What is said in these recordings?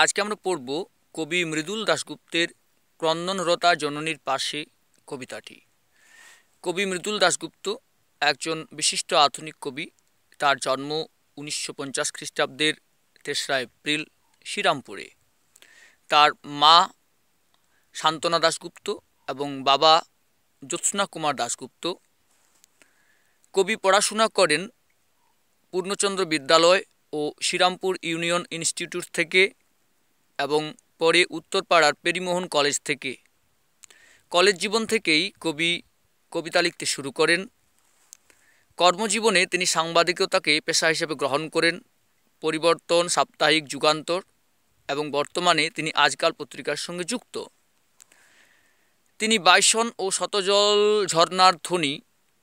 আজকে আমরা পড়ব কবি মৃদুল দাশগুপ্তের ক্রন্দনরতা জননীর পাশে কবিতাটি কবি মৃদুল দাশগুপ্ত একজন বিশিষ্ট আধুনিক কবি তার জন্ম উনিশশো পঞ্চাশ খ্রিস্টাব্দের তেসরা এপ্রিল শ্রীরামপুরে তার মা শান্তনা দাশগুপ্ত এবং বাবা জ্যোৎস্না কুমার দাশগুপ্ত কবি পড়াশোনা করেন পূর্ণচন্দ্র বিদ্যালয় ও শ্রীরামপুর ইউনিয়ন ইনস্টিটিউট থেকে এবং পরে উত্তরপাড়ার পেরিমোহন কলেজ থেকে কলেজ জীবন থেকেই কবি কবিতা লিখতে শুরু করেন কর্মজীবনে তিনি সাংবাদিকতাকে পেশা হিসেবে গ্রহণ করেন পরিবর্তন সাপ্তাহিক যুগান্তর এবং বর্তমানে তিনি আজকাল পত্রিকার সঙ্গে যুক্ত তিনি বাইসন ও শতজল ঝর্নার ধ্বনি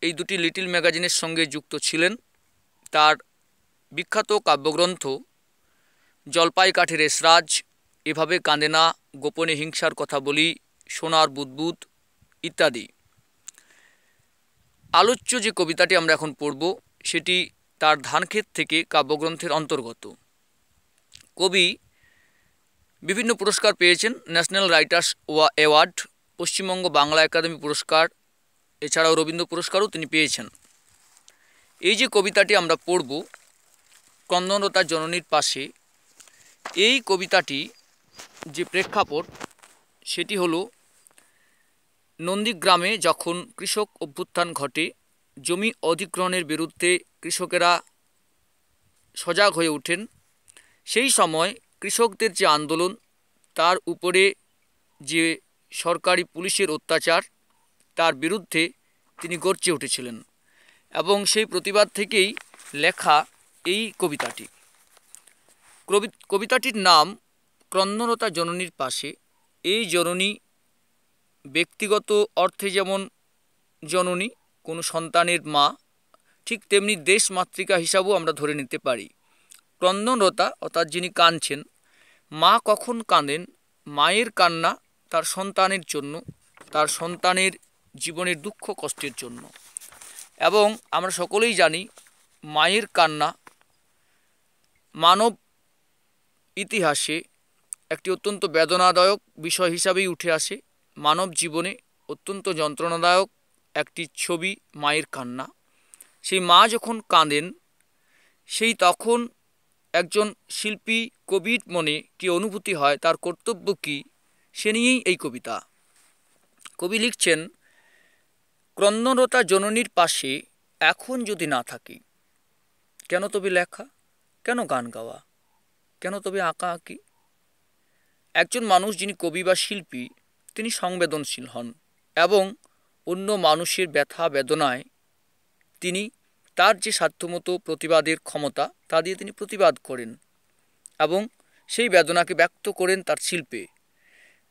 এই দুটি লিটিল ম্যাগাজিনের সঙ্গে যুক্ত ছিলেন তার বিখ্যাত কাব্যগ্রন্থ জলপাই কাঠের এসরাজ এভাবে কাঁদে না গোপনে হিংসার কথা বলি সোনার বুদবুদ ইত্যাদি আলোচ্য যে কবিতাটি আমরা এখন পড়ব সেটি তার ধানক্ষেত থেকে কাব্যগ্রন্থের অন্তর্গত কবি বিভিন্ন পুরস্কার পেয়েছেন ন্যাশনাল রাইটার্স ওয়া অ্যাওয়ার্ড পশ্চিমবঙ্গ বাংলা একাডেমি পুরস্কার এছাড়াও রবীন্দ্র পুরস্কারও তিনি পেয়েছেন এই যে কবিতাটি আমরা পড়ব ক্রন্দনতার জননীর পাশে এই কবিতাটি যে প্রেক্ষাপট সেটি হলো নন্দীগ্রামে যখন কৃষক অভ্যুত্থান ঘটে জমি অধিগ্রহণের বিরুদ্ধে কৃষকেরা সজাগ হয়ে ওঠেন সেই সময় কৃষকদের যে আন্দোলন তার উপরে যে সরকারি পুলিশের অত্যাচার তার বিরুদ্ধে তিনি গর্জে উঠেছিলেন এবং সেই প্রতিবাদ থেকেই লেখা এই কবিতাটি কবিতাটির নাম ক্রন্দনতা জননীর পাশে এই জননী ব্যক্তিগত অর্থে যেমন জননী কোনো সন্তানের মা ঠিক তেমনি দেশ মাতৃকা হিসাবেও আমরা ধরে নিতে পারি ক্রন্দনরতা অর্থাৎ যিনি কাঁদছেন মা কখন কাঁদেন মায়ের কান্না তার সন্তানের জন্য তার সন্তানের জীবনের দুঃখ কষ্টের জন্য এবং আমরা সকলেই জানি মায়ের কান্না মানব ইতিহাসে একটি অত্যন্ত বেদনাদায়ক বিষয় হিসাবেই উঠে আসে মানব জীবনে অত্যন্ত যন্ত্রণাদায়ক একটি ছবি মায়ের কান্না সেই মা যখন কাঁদেন সেই তখন একজন শিল্পী কবির মনে কি অনুভূতি হয় তার কর্তব্য কী সে নিয়েই এই কবিতা কবি লিখছেন ক্রন্দনতা জননীর পাশে এখন যদি না থাকি কেন তবে লেখা কেন গান গাওয়া কেন তবে আঁকা আঁকি একজন মানুষ যিনি কবি বা শিল্পী তিনি সংবেদনশীল হন এবং অন্য মানুষের ব্যথা বেদনায় তিনি তার যে সাধ্যমতো প্রতিবাদের ক্ষমতা তা দিয়ে তিনি প্রতিবাদ করেন এবং সেই বেদনাকে ব্যক্ত করেন তার শিল্পে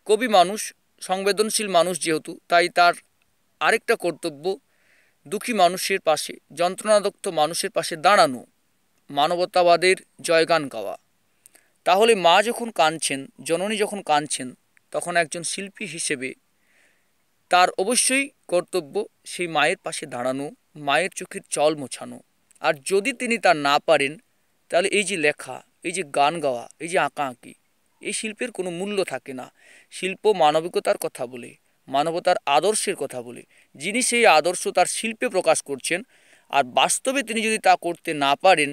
কবি মানুষ সংবেদনশীল মানুষ যেহেতু তাই তার আরেকটা কর্তব্য দুঃখী মানুষের পাশে যন্ত্রণাদক্ত মানুষের পাশে দাঁড়ানো মানবতাবাদের জয়গান গাওয়া তাহলে মা যখন কাঁদছেন জননী যখন কাঁদছেন তখন একজন শিল্পী হিসেবে তার অবশ্যই কর্তব্য সেই মায়ের পাশে দাঁড়ানো মায়ের চোখের চল মোছানো আর যদি তিনি তা না পারেন তাহলে এই যে লেখা এই যে গান গাওয়া এই যে আঁকা আঁকি এই শিল্পের কোনো মূল্য থাকে না শিল্প মানবিকতার কথা বলে মানবতার আদর্শের কথা বলে যিনি সেই আদর্শ তার শিল্পে প্রকাশ করছেন আর বাস্তবে তিনি যদি তা করতে না পারেন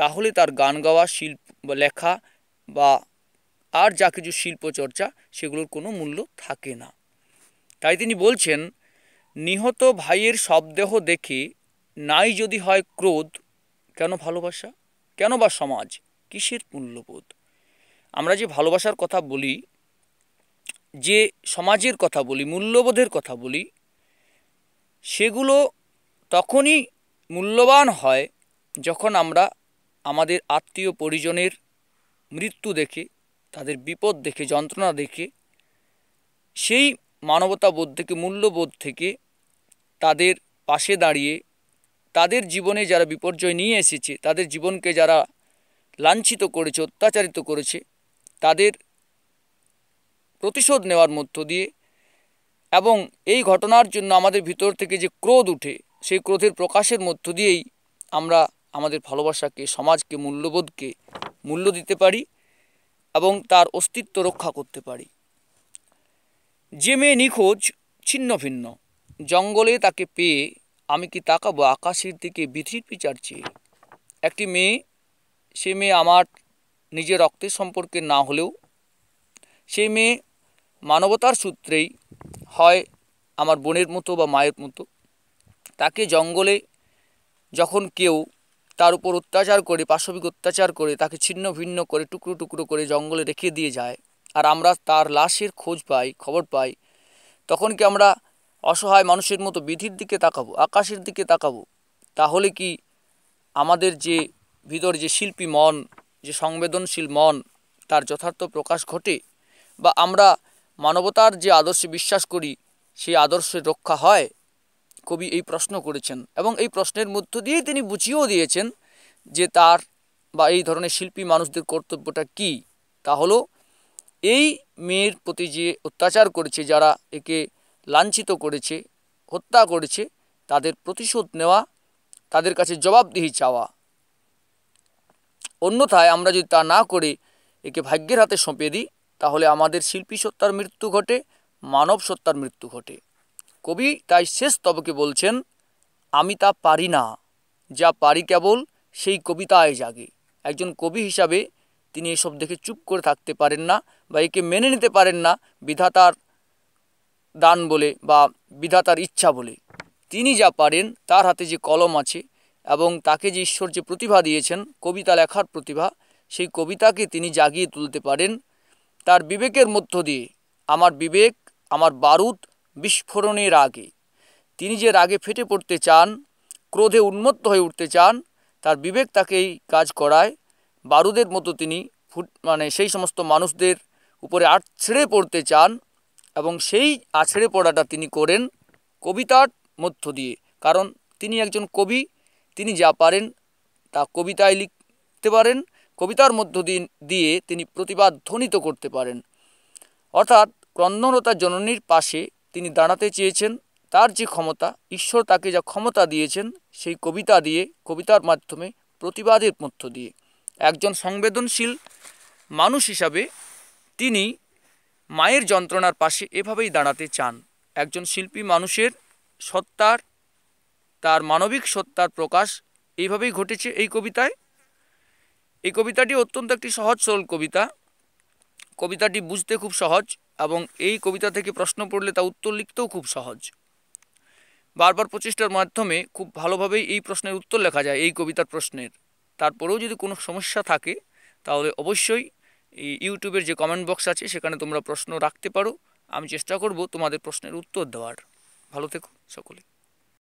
তাহলে তার গান গাওয়া শিল্প লেখা বা আর যা কিছু শিল্পচর্চা সেগুলোর কোনো মূল্য থাকে না তাই তিনি বলছেন নিহত ভাইয়ের শবদেহ দেখে নাই যদি হয় ক্রোধ কেন ভালোবাসা কেন বা সমাজ কিসের মূল্যবোধ আমরা যে ভালোবাসার কথা বলি যে সমাজের কথা বলি মূল্যবোধের কথা বলি সেগুলো তখনই মূল্যবান হয় যখন আমরা আমাদের আত্মীয় পরিজনের মৃত্যু দেখে তাদের বিপদ দেখে যন্ত্রণা দেখে সেই মানবতাবোধ থেকে মূল্যবোধ থেকে তাদের পাশে দাঁড়িয়ে তাদের জীবনে যারা বিপর্যয় নিয়ে এসেছে তাদের জীবনকে যারা লাঞ্ছিত করেছে অত্যাচারিত করেছে তাদের প্রতিশোধ নেওয়ার মধ্য দিয়ে এবং এই ঘটনার জন্য আমাদের ভিতর থেকে যে ক্রোধ উঠে সেই ক্রোধের প্রকাশের মধ্য দিয়েই আমরা আমাদের ভালোবাসাকে সমাজকে মূল্যবোধকে মূল্য দিতে পারি এবং তার অস্তিত্ব রক্ষা করতে পারি যে মেয়ে নিখোঁজ ছিন্ন ভিন্ন জঙ্গলে তাকে পেয়ে আমি কি তাকাবো আকাশের দিকে বিধির বিচার চেয়ে একটি মেয়ে সে মেয়ে আমার নিজের রক্তের সম্পর্কে না হলেও সে মেয়ে মানবতার সূত্রেই হয় আমার বোনের মতো বা মায়ের মতো তাকে জঙ্গলে যখন কেউ তার উপর অত্যাচার করে পাশবিক অত্যাচার করে তাকে ছিন্ন ভিন্ন করে টুকরো টুকরো করে জঙ্গলে রেখে দিয়ে যায় আর আমরা তার লাশের খোঁজ পাই খবর পাই তখন কি আমরা অসহায় মানুষের মতো বিধির দিকে তাকাবো আকাশের দিকে তাকাবো তাহলে কি আমাদের যে ভিতর যে শিল্পী মন যে সংবেদনশীল মন তার যথার্থ প্রকাশ ঘটে বা আমরা মানবতার যে আদর্শে বিশ্বাস করি সেই আদর্শের রক্ষা হয় কবি এই প্রশ্ন করেছেন এবং এই প্রশ্নের মধ্য দিয়েই তিনি বুঝিয়েও দিয়েছেন যে তার বা এই ধরনের শিল্পী মানুষদের কর্তব্যটা কি তা হলো এই মেয়ের প্রতি যে অত্যাচার করেছে যারা একে লাঞ্ছিত করেছে হত্যা করেছে তাদের প্রতিশোধ নেওয়া তাদের কাছে জবাবদিহি চাওয়া অন্যথায় আমরা যদি তা না করে একে ভাগ্যের হাতে সঁপে দিই তাহলে আমাদের শিল্পী সত্তার মৃত্যু ঘটে মানব সত্তার মৃত্যু ঘটে কবি তাই শেষ তবকে বলছেন আমি তা পারি না যা পারি কেবল সেই কবিতায় জাগে একজন কবি হিসাবে তিনি এসব দেখে চুপ করে থাকতে পারেন না বা একে মেনে নিতে পারেন না বিধাতার দান বলে বা বিধাতার ইচ্ছা বলে তিনি যা পারেন তার হাতে যে কলম আছে এবং তাকে যে ঈশ্বর যে প্রতিভা দিয়েছেন কবিতা লেখার প্রতিভা সেই কবিতাকে তিনি জাগিয়ে তুলতে পারেন তার বিবেকের মধ্য দিয়ে আমার বিবেক আমার বারুদ বিস্ফোরণে রাগে তিনি যে রাগে ফেটে পড়তে চান ক্রোধে উন্মত্ত হয়ে উঠতে চান তার বিবেক তাকে এই কাজ করায় বারুদের মতো তিনি ফুট মানে সেই সমস্ত মানুষদের উপরে আছড়ে পড়তে চান এবং সেই আছড়ে পড়াটা তিনি করেন কবিতার মধ্য দিয়ে কারণ তিনি একজন কবি তিনি যা পারেন তা কবিতায় লিখতে পারেন কবিতার মধ্য দিয়ে তিনি প্রতিবাদ ধ্বনিত করতে পারেন অর্থাৎ ক্রন্দনতা জননীর পাশে তিনি দাঁড়াতে চেয়েছেন তার যে ক্ষমতা ঈশ্বর তাকে যা ক্ষমতা দিয়েছেন সেই কবিতা দিয়ে কবিতার মাধ্যমে প্রতিবাদের মধ্য দিয়ে একজন সংবেদনশীল মানুষ হিসাবে তিনি মায়ের যন্ত্রণার পাশে এভাবেই দাঁড়াতে চান একজন শিল্পী মানুষের সত্তার তার মানবিক সত্তার প্রকাশ এইভাবেই ঘটেছে এই কবিতায় এই কবিতাটি অত্যন্ত একটি সহজ সরল কবিতা কবিতাটি বুঝতে খুব সহজ এবং এই কবিতা থেকে প্রশ্ন পড়লে তা উত্তর লিখতেও খুব সহজ বারবার প্রচেষ্টার মাধ্যমে খুব ভালোভাবেই এই প্রশ্নের উত্তর লেখা যায় এই কবিতার প্রশ্নের তারপরেও যদি কোনো সমস্যা থাকে তাহলে অবশ্যই এই ইউটিউবের যে কমেন্ট বক্স আছে সেখানে তোমরা প্রশ্ন রাখতে পারো আমি চেষ্টা করব তোমাদের প্রশ্নের উত্তর দেওয়ার ভালো থেকো সকলে